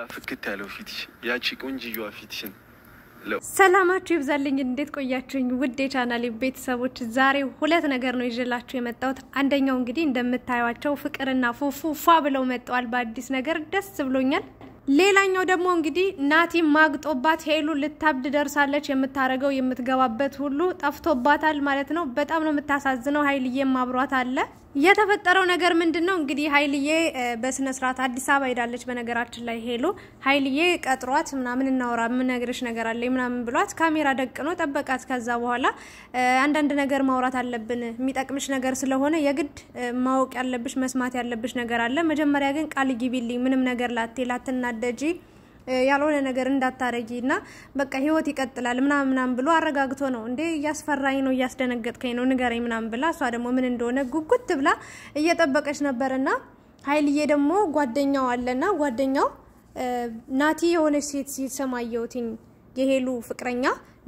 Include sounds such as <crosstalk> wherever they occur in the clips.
ያ ፍክት ያለው ፊትሽ ያቺ ቆንጅየዋ ፊትሽን ሰላማችሁ ይብዛልኝ። እንዴት ቆያችሁኝ? ውድ የቻናሌ ቤተሰቦች ዛሬ ሁለት ነገር ነው ይዤላችሁ የመጣሁት። አንደኛው እንግዲህ እንደምታዩቸው ፍቅርና ፉፉ ፏ ብለው መጠዋል በአዲስ ነገር ደስ ብሎኛል። ሌላኛው ደግሞ እንግዲህ ናቲ ማግጦባት ሄሉ ልታብድ ደርሳለች። የምታረገው የምትገባበት ሁሉ ጠፍቶባታል ማለት ነው። በጣም ነው የምታሳዝነው። ሀይልዬም አብሯት አለ። የተፈጠረው ነገር ምንድን ነው እንግዲህ ሀይልዬ በስነ ስርዓት አዲስ አበባ ሄዳለች። በነገራችን ላይ ሄሎ ሀይልዬ ቀጥሯት ምናምን እናወራ የምነግርሽ ነገር አለ ምናምን ብሏት ካሜራ ደቅኖ ጠበቃት። ከዛ በኋላ አንዳንድ ነገር ማውራት አለብን የሚጠቅምሽ ነገር ስለሆነ የግድ ማወቅ ያለብሽ መስማት ያለብሽ ነገር አለ። መጀመሪያ ግን ቃል ግቢልኝ ምንም ነገር ላቴ ላትናደጂ ያልሆነ ነገር እንዳታረጊ እና በቃ ህይወት ይቀጥላል ምናምን ምናምን ብሎ አረጋግቶ ነው እንዴ እያስፈራኝ ነው እያስደነገጥከኝ ነው ንገረኝ ምናምን ብላ እሷ ደግሞ ምን እንደሆነ ጉጉት ብላ እየጠበቀች ነበርና ሀይልዬ ደግሞ ጓደኛው አለና ጓደኛው ናቲ የሆነች ሴት ሲሰማ አየሁትኝ የሄሉ ፍቅረኛ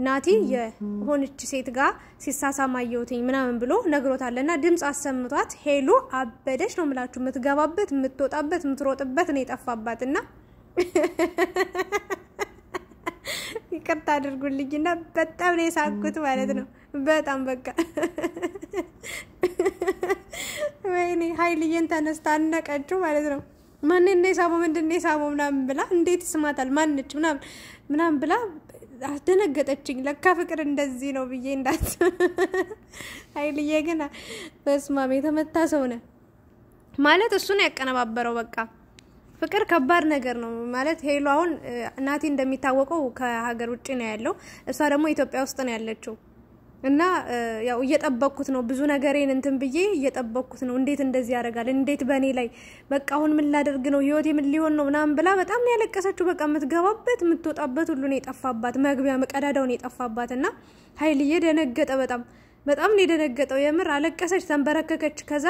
ናቲ የሆነች ሴት ጋር ሲሳሳም አየሁትኝ ምናምን ብሎ ነግሮታል። እና ድምፅ አሰምቷት ሄሉ አበደች ነው ምላችሁ የምትገባበት፣ የምትወጣበት፣ የምትሮጥበት ነው የጠፋባት እና <laughs> ይቅርታ አድርጉልኝና በጣም ነው የሳኩት ማለት ነው። በጣም በቃ <laughs> ወይኔ ሀይልዬን ተነስታ አነቀችው ማለት ነው። ማን ነው የሳበው? ምንድን ነው ምናምን ብላ እንዴት ይስማታል ማነች? ምናምን ምናምን ብላ አስደነገጠችኝ። ለካ ፍቅር እንደዚህ ነው ብዬ እንዳት <laughs> ሀይልዬ ግን በስማም የተመታ ሰው ነ ማለት እሱን ያቀነባበረው በቃ ፍቅር ከባድ ነገር ነው ማለት ሄሎ፣ አሁን ናቲ እንደሚታወቀው ከሀገር ውጭ ነው ያለው፣ እሷ ደግሞ ኢትዮጵያ ውስጥ ነው ያለችው። እና ያው እየጠበኩት ነው ብዙ ነገሬን እንትን ብዬ እየጠበኩት ነው። እንዴት እንደዚህ ያደርጋል? እንዴት በእኔ ላይ በቃ አሁን ምን ላደርግ ነው? ህይወቴ ምን ሊሆን ነው? ምናምን ብላ በጣም ነው ያለቀሰችው። በቃ የምትገባበት የምትወጣበት ሁሉን የጠፋባት፣ መግቢያ መቀዳዳውን የጠፋባት። እና ሀይልዬ ደነገጠ። በጣም በጣም ነው የደነገጠው። የምር አለቀሰች፣ ተንበረከከች። ከዛ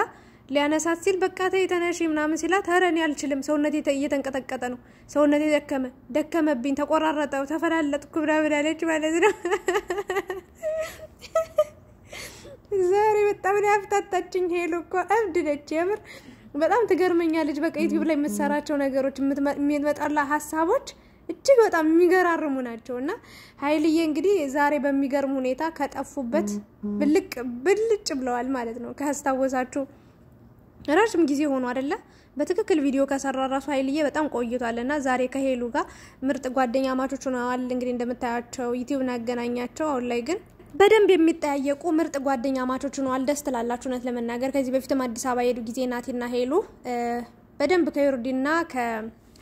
ሊያነሳት ሲል በቃ ተይ ተነሺ ምናምን ሲላት ኧረ እኔ አልችልም፣ ሰውነቴ እየተንቀጠቀጠ ነው፣ ሰውነቴ ደከመ ደከመብኝ፣ ተቆራረጠ፣ ተፈላለጥኩ ብላ ብላለች ማለት ነው። <laughs> ዛሬ በጣም ነው ያፍታታችኝ። ሄሎ እኮ እብድ ነች የምር በጣም ልጅ። በቃ ዩቲዩብ ላይ የምትሰራቸው ነገሮች የምትመጣላ ሀሳቦች እጅግ በጣም የሚገራርሙ ናቸው። እና ሀይልዬ እንግዲህ ዛሬ በሚገርም ሁኔታ ከጠፉበት ብልቅ ብልጭ ብለዋል ማለት ነው ካስታወሳችሁ ረዥም ጊዜ ሆኖ አይደለ? በትክክል ቪዲዮ ከሰራ ራሱ ሀይልዬ በጣም ቆይቷል። እና ዛሬ ከሄሉ ጋር ምርጥ ጓደኛ ማቾች ሆነዋል። እንግዲህ እንደምታያቸው ዩቲዩብ ያገናኛቸው። አሁን ላይ ግን በደንብ የሚጠያየቁ ምርጥ ጓደኛ ማቾች ሆነዋል። ደስ ትላላችሁ። እውነት ለመናገር ከዚህ በፊትም አዲስ አበባ የሄዱ ጊዜ ናቲና ሄሉ በደንብ ከዮርዲና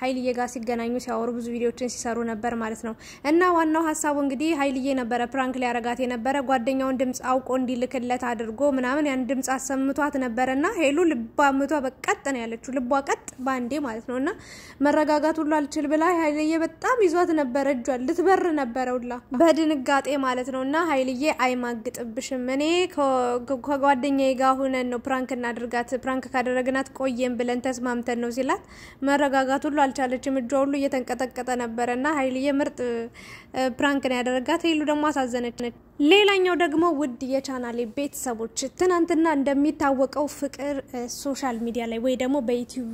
ሀይልዬ ጋር ሲገናኙ ሲያወሩ ብዙ ቪዲዮችን ሲሰሩ ነበር ማለት ነው። እና ዋናው ሀሳቡ እንግዲህ ሀይልዬ ነበረ ፕራንክ ሊያረጋት የነበረ ጓደኛውን ድምፅ አውቆ እንዲልክለት አድርጎ ምናምን ያን ድምፅ አሰምቷት ነበረ እና ሄሉ ልቧ ምቷ በቀጥ ነው ያለችው። ልቧ ቀጥ ባንዴ ማለት ነው። እና መረጋጋት ሁሉ አልችል ብላ ሀይልዬ በጣም ይዟት ነበረ። እጇል ልትበር ነበረ ሁላ በድንጋጤ ማለት ነው። እና ሀይልዬ አይማግጥብሽም እኔ ከጓደኛዬ ጋር ሁነን ነው ፕራንክ እናድርጋት ፕራንክ ካደረግናት ቆየን ብለን ተስማምተን ነው ሲላት መረጋጋት ሁሉ አልቻለችም። እጇ ሁሉ እየተንቀጠቀጠ ነበረ እና ሀይልዬ ምርጥ ፕራንክን ያደረጋት ሄሉ ደግሞ አሳዘነች። ሌላኛው ደግሞ ውድ የቻናሌ ቤተሰቦች ትናንትና እንደሚታወቀው ፍቅር ሶሻል ሚዲያ ላይ ወይ ደግሞ በዩቲዩብ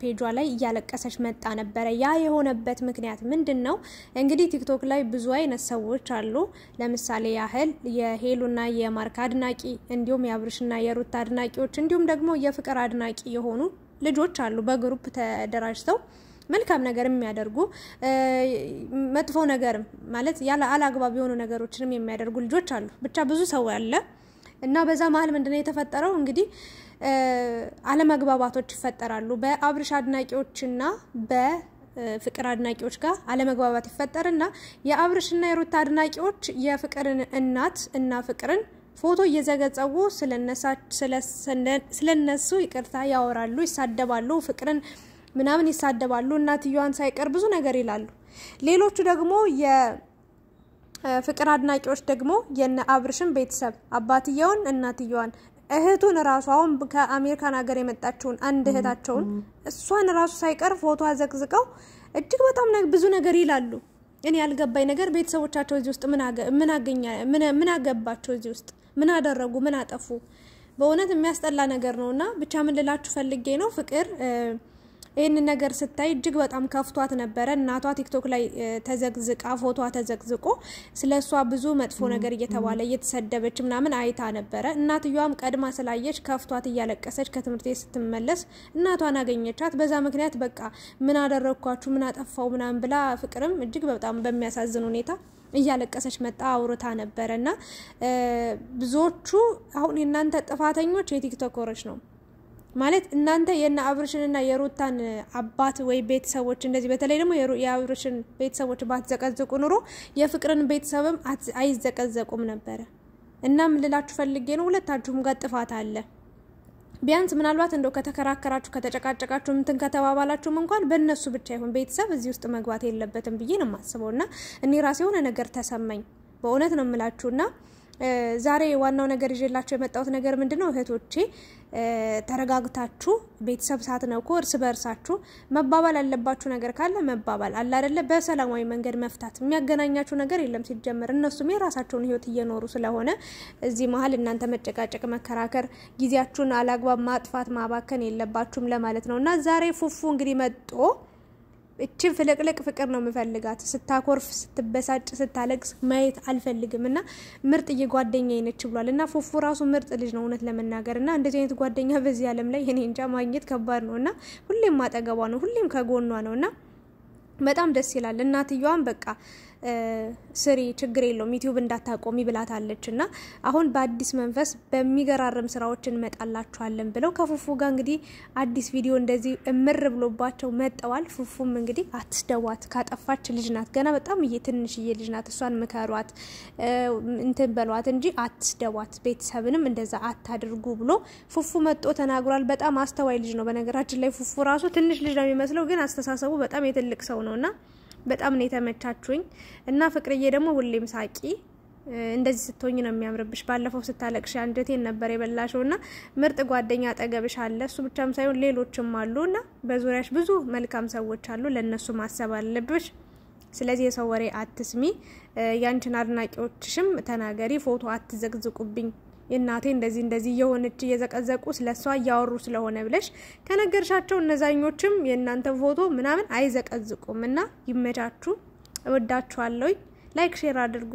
ፔጇ ላይ እያለቀሰች መጣ ነበረ። ያ የሆነበት ምክንያት ምንድን ነው? እንግዲህ ቲክቶክ ላይ ብዙ አይነት ሰዎች አሉ። ለምሳሌ ያህል የሄሉና የማርክ አድናቂ እንዲሁም የአብርሽና የሩት አድናቂዎች እንዲሁም ደግሞ የፍቅር አድናቂ የሆኑ ልጆች አሉ በግሩፕ ተደራጅተው መልካም ነገር የሚያደርጉ መጥፎ ነገርም ማለት ያለ አላግባብ የሆኑ ነገሮችንም የሚያደርጉ ልጆች አሉ። ብቻ ብዙ ሰው አለ እና በዛ መሀል ምንድነው የተፈጠረው እንግዲህ አለመግባባቶች ይፈጠራሉ። በአብርሽ አድናቂዎችና በፍቅር አድናቂዎች ጋር አለመግባባት ይፈጠርና የአብርሽና የሩታ አድናቂዎች የፍቅርን እናት እና ፍቅርን ፎቶ እየዘገጸቡ ስለነሱ ይቅርታ ያወራሉ፣ ይሳደባሉ። ፍቅርን ምናምን ይሳደባሉ። እናትየዋን ሳይቀር ብዙ ነገር ይላሉ። ሌሎቹ ደግሞ የፍቅር አድናቂዎች ደግሞ የነ አብርሽን ቤተሰብ አባትየውን፣ እናትየዋን እህቱን ራሱ አሁን ከአሜሪካን ሀገር የመጣችውን አንድ እህታቸውን እሷን ራሱ ሳይቀር ፎቶ አዘቅዝቀው እጅግ በጣም ብዙ ነገር ይላሉ። እኔ ያልገባኝ ነገር ቤተሰቦቻቸው እዚህ ውስጥ ምን አገባቸው? እዚህ ውስጥ ምን አደረጉ? ምን አጠፉ? በእውነት የሚያስጠላ ነገር ነው እና ብቻ ምን ልላችሁ ፈልጌ ነው ፍቅር ይህንን ነገር ስታይ እጅግ በጣም ከፍቷት ነበረ። እናቷ ቲክቶክ ላይ ተዘግዝቃ ፎቷ ተዘግዝቆ ስለ እሷ ብዙ መጥፎ ነገር እየተባለ እየተሰደበች ምናምን አይታ ነበረ። እናትየዋም ቀድማ ስላየች ከፍቷት እያለቀሰች ከትምህርት ቤት ስትመለስ እናቷን አገኘቻት። በዛ ምክንያት በቃ ምን አደረግኳችሁ፣ ምን አጠፋው ምናምን ብላ ፍቅርም እጅግ በጣም በሚያሳዝን ሁኔታ እያለቀሰች መጣ አውርታ ነበረ እና ብዙዎቹ አሁን የእናንተ ጥፋተኞች የቲክቶከሮች ነው ማለት እናንተ የነ አብርሽንና የሩታን አባት ወይ ቤተሰቦች እንደዚህ በተለይ ደግሞ የአብርሽን ቤተሰቦች ባትዘቀዝቁ ኑሮ የፍቅርን ቤተሰብም አይዘቀዘቁም ነበረ። ምን ልላችሁ ፈልጌ ነው ሁለታችሁም ጋር ጥፋት አለ። ቢያንስ ምናልባት እንደው ከተከራከራችሁ ከተጨቃጨቃችሁ እንትን ከተባባላችሁም እንኳን በእነሱ ብቻ ይሁን ቤተሰብ እዚህ ውስጥ መግባት የለበትም ብዬ ነው የማስበው። እና እኔ ራሴ የሆነ ነገር ተሰማኝ፣ በእውነት ነው የምላችሁና ዛሬ ዋናው ነገር ይዤላቸው የመጣሁት ነገር ምንድን ነው? እህቶቼ ተረጋግታችሁ ቤተሰብ እኮ እርስ በእርሳችሁ መባባል ያለባችሁ ነገር ካለ መባባል አለ አይደለ? በሰላማዊ መንገድ መፍታት። የሚያገናኛችሁ ነገር የለም ሲጀመር። እነሱም የራሳቸውን ህይወት እየኖሩ ስለሆነ እዚህ መሀል እናንተ መጨቃጨቅ፣ መከራከር፣ ጊዜያችሁን አላግባብ ማጥፋት፣ ማባከን የለባችሁም ለማለት ነው እና ዛሬ ፉፉ እንግዲህ መጦ እችን ፍልቅልቅ ፍቅር ነው የምፈልጋት። ስታኮርፍ፣ ስትበሳጭ፣ ስታለቅስ ማየት አልፈልግም እና ምርጥ እየጓደኛዬ ነች ብሏል እና ፉፉ ራሱ ምርጥ ልጅ ነው እውነት ለመናገር እና እንደዚህ አይነት ጓደኛ በዚህ ዓለም ላይ እኔ እንጃ ማግኘት ከባድ ነው እና ሁሌም ማጠገቧ ነው፣ ሁሌም ከጎኗ ነው እና በጣም ደስ ይላል። እናትየዋን በቃ ስሪ፣ ችግር የለውም ዩቲዩብ እንዳታቆሚ ብላታለች። እና አሁን በአዲስ መንፈስ በሚገራርም ስራዎች እንመጣላችኋለን ብለው ከፉፉ ጋር እንግዲህ አዲስ ቪዲዮ እንደዚህ እምር ብሎባቸው መጠዋል። ፉፉም እንግዲህ አትደዋት፣ ካጠፋች ልጅ ናት፣ ገና በጣም ትንሽዬ ልጅ ናት። እሷን ምከሯት፣ እንትን በሏት እንጂ አትደዋት፣ ቤተሰብንም እንደዛ አታድርጉ ብሎ ፉፉ መጦ ተናግሯል። በጣም አስተዋይ ልጅ ነው። በነገራችን ላይ ፉፉ ራሱ ትንሽ ልጅ ነው የሚመስለው፣ ግን አስተሳሰቡ በጣም የትልቅ ሰው ነው እና በጣም ነው የተመቻችሁኝ እና ፍቅርዬ ደግሞ ሁሌም ሳቂ እንደዚህ ስትሆኝ ነው የሚያምርብሽ። ባለፈው ስታለቅሽ አንጀቴን ነበር የበላሽው እና ምርጥ ጓደኛ አጠገብሽ አለ። እሱ ብቻም ሳይሆን ሌሎችም አሉ እና በዙሪያሽ ብዙ መልካም ሰዎች አሉ። ለእነሱ ማሰብ አለብሽ። ስለዚህ የሰው ወሬ አትስሚ። ያንቺን አድናቂዎችሽም ተናገሪ። ፎቶ አትዘቅዝቁብኝ እናቴ እንደዚህ እንደዚህ እየሆነች እየዘቀዘቁ ስለሷ እያወሩ ስለሆነ ብለሽ ከነገርሻቸው እነዛኞችም የእናንተ ፎቶ ምናምን አይዘቀዝቁም እና ይመቻችሁ። እወዳችኋለሁ። ላይክ ሼር አድርጉ።